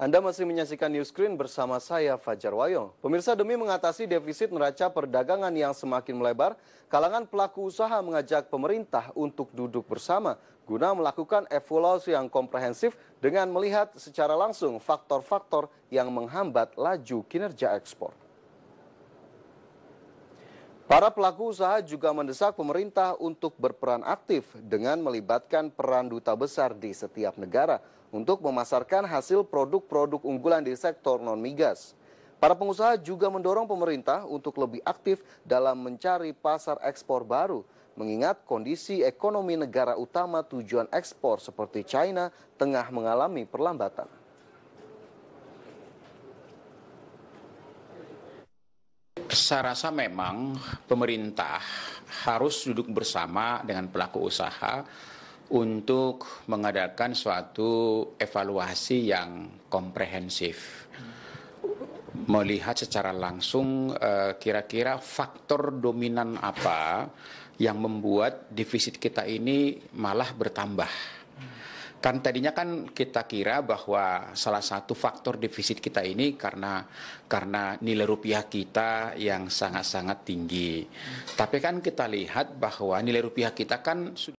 Anda masih menyaksikan News Screen bersama saya Fajar Wayong. Pemirsa demi mengatasi defisit neraca perdagangan yang semakin melebar, kalangan pelaku usaha mengajak pemerintah untuk duduk bersama guna melakukan evaluasi yang komprehensif dengan melihat secara langsung faktor-faktor yang menghambat laju kinerja ekspor. Para pelaku usaha juga mendesak pemerintah untuk berperan aktif dengan melibatkan peran duta besar di setiap negara untuk memasarkan hasil produk-produk unggulan di sektor non-migas. Para pengusaha juga mendorong pemerintah untuk lebih aktif dalam mencari pasar ekspor baru, mengingat kondisi ekonomi negara utama tujuan ekspor seperti China tengah mengalami perlambatan. Saya rasa memang pemerintah harus duduk bersama dengan pelaku usaha untuk mengadakan suatu evaluasi yang komprehensif. Melihat secara langsung eh, kira-kira faktor dominan apa yang membuat defisit kita ini malah bertambah Kan tadinya kan kita kira bahwa salah satu faktor defisit kita ini karena karena nilai rupiah kita yang sangat-sangat tinggi. Tapi kan kita lihat bahwa nilai rupiah kita kan sudah